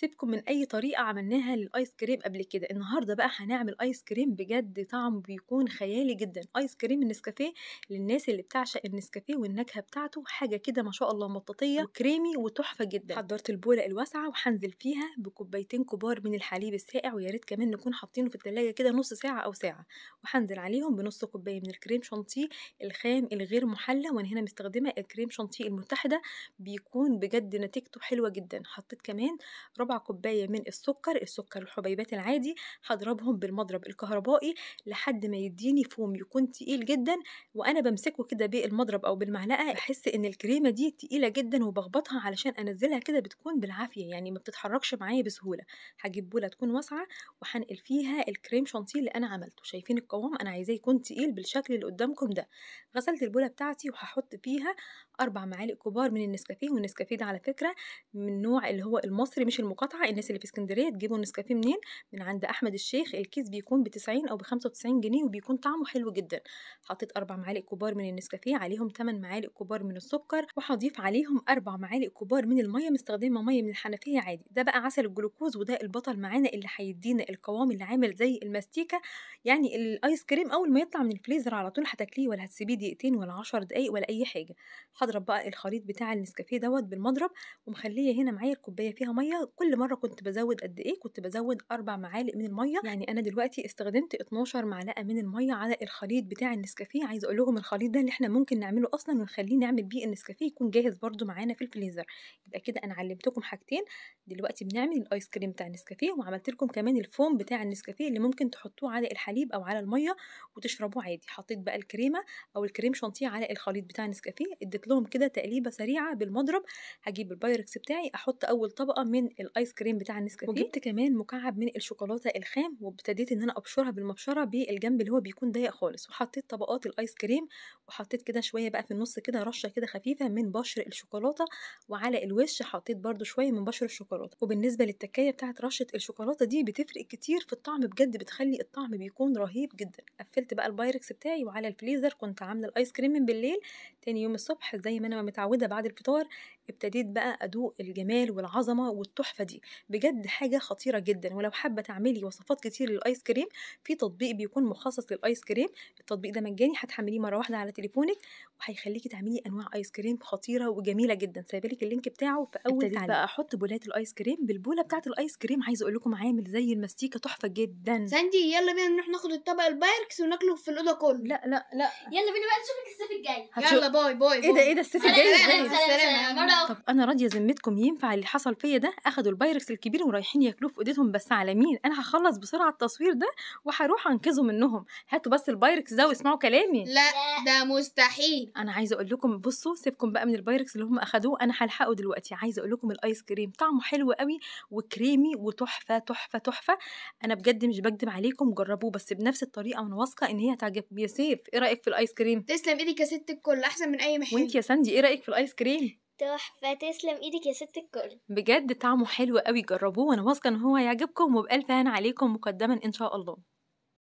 سيبكم من اي طريقه عملناها للايس كريم قبل كده النهارده بقى هنعمل ايس كريم بجد طعمه بيكون خيالي جدا ايس كريم النسكافيه للناس اللي بتعشق النسكافيه والنكهه بتاعته حاجه كده ما شاء الله مطاطيه وكريمي وتحفه جدا حضرت البوله الواسعه وهنزل فيها بكوبايتين كبار من الحليب الساقع ويا ريت كمان نكون حاطينه في التلاجة كده نص ساعه او ساعه وهنزل عليهم بنص كوبايه من الكريم شانتيه الخام الغير محلى وانا هنا مستخدمه الكريم شانتيه المتحده بيكون بجد نتيجته حلوه جدا حطيت كمان ربع ربع كوباية من السكر السكر الحبيبات العادي هضربهم بالمضرب الكهربائي لحد ما يديني فوم يكون تقيل جدا وأنا بمسكه كده بالمضرب أو بالمعلقة احس إن الكريمة دي تقيلة جدا وبخبطها علشان أنزلها كده بتكون بالعافية يعني ما بتتحركش معايا بسهولة هجيب بولة تكون واسعة وهنقل فيها الكريم شانتيه اللي أنا عملته شايفين القوام أنا عايزاه يكون تقيل بالشكل اللي قدامكم ده غسلت البولة بتاعتي وهحط فيها أربع معالق كبار من النسكافيه والنسكافيه ده على فكرة من نوع اللي هو المصري مش المصري المقاطعة الناس اللي في اسكندرية تجيبوا النسكافيه منين من عند أحمد الشيخ الكيس بيكون بتسعين أو بخمسة وتسعين جنيه وبيكون طعمه حلو جدا حطيت أربع معالق كبار من النسكافيه عليهم تمن معالق كبار من السكر وهضيف عليهم أربع معالق كبار من المية مستخدمة مية من الحنفية عادي ده بقى عسل الجلوكوز وده البطل معانا اللي هيدينا القوام اللي عامل زي الماستيكا يعني الآيس كريم أول ما يطلع من الفريزر على طول هتاكليه ولا هتسيبيه دقيقتين ولا عشر دقايق ولا أي حاجة هضرب بقى الخليط بتاع النسكافيه دوت بالمضرب ومخلية هنا معايا الكوباية فيها مية كل مره كنت بزود قد ايه كنت بزود اربع معالق من الميه يعني انا دلوقتي استخدمت 12 معلقه من الميه على الخليط بتاع النسكافيه عايزه اقول لهم الخليط ده اللي احنا ممكن نعمله اصلا ونخليه نعمل بيه النسكافيه يكون جاهز برده معانا في الفريزر يبقى كده انا علمتكم حاجتين دلوقتي بنعمل الايس كريم بتاع النسكافيه وعملت لكم كمان الفوم بتاع النسكافيه اللي ممكن تحطوه على الحليب او على الميه وتشربوه عادي حطيت بقى الكريمه او الكريم شانتيه على الخليط بتاع النسكافيه اديت لهم كده تقليبه سريعه بالمضرب هجيب البايركس بتاعي احط اول طبقه من الايس كريم بتاع النسكافيه وجبت كمان مكعب من الشوكولاته الخام وابتديت ان انا ابشرها بالمبشره بالجنب اللي هو بيكون ضيق خالص وحطيت طبقات الايس كريم وحطيت كده شويه بقى في النص كده رشه كده خفيفه من بشر الشوكولاته وعلى الوش حطيت برده شويه من بشر الشوكولاته وبالنسبه للتكايه بتاعه رشه الشوكولاته دي بتفرق كتير في الطعم بجد بتخلي الطعم بيكون رهيب جدا قفلت بقى البايركس بتاعي وعلى الفليزر كنت عامله الايس كريم من بالليل تاني يوم الصبح زي ما انا متعوده بعد الفطار ابتديت بقى أدوق الجمال والعظمة والتحفة دي بجد حاجة خطيرة جدا ولو حابة تعملي وصفات كتير للآيس كريم في تطبيق بيكون مخصص للآيس كريم التطبيق ده مجاني هتحمليه مرة واحدة على تليفونك وهيخليكي تعملي أنواع آيس كريم خطيرة وجميلة جدا سايبه لك اللينك بتاعه في أول ابتديت بقى أحط بولات الآيس كريم بالبولة بتاعة الآيس كريم عايزة أقول لكم عامل زي المستيكة تحفة جدا ساندي يلا بينا نروح ناخد الطبق البايركس وناكله في الأوضة كله لا لا لا يلا بينا بقى نشوفك الصيف الجاي يلا باي باي, باي. ايه ده ايه ده الصيف الجاي سلام إيه؟ سلام طب انا راضيه ذمتكم ينفع اللي حصل فيا ده اخدوا البايركس الكبير ورايحين ياكلوه في اوضتهم بس على مين انا هخلص بسرعه التصوير ده وهروح انقذه منهم هاتوا بس البايركس ده واسمعوا كلامي لا ده مستحيل انا عايزه اقول لكم بصوا سيبكم بقى من البايركس اللي هم اخدوه انا هلحقه دلوقتي عايزه اقول لكم الايس كريم طعمه حلو قوي وكريمي وتحفه تحفه تحفه انا بجد مش بكدب عليكم جربوه بس بنفس الطريقه وانا واثقه ان هي هتعجبكم يا سيف ايه رايك في الايس كريم تسلم ايدك يا ست الكل احسن من اي محل وانت يا ساندي ايه رايك في الايس كريم تحفة تسلم ايدك يا ست الكل بجد طعمه حلو قوي جربوه وانا واثقة ان هو هيعجبكم وبألف هنا عليكم مقدما ان شاء الله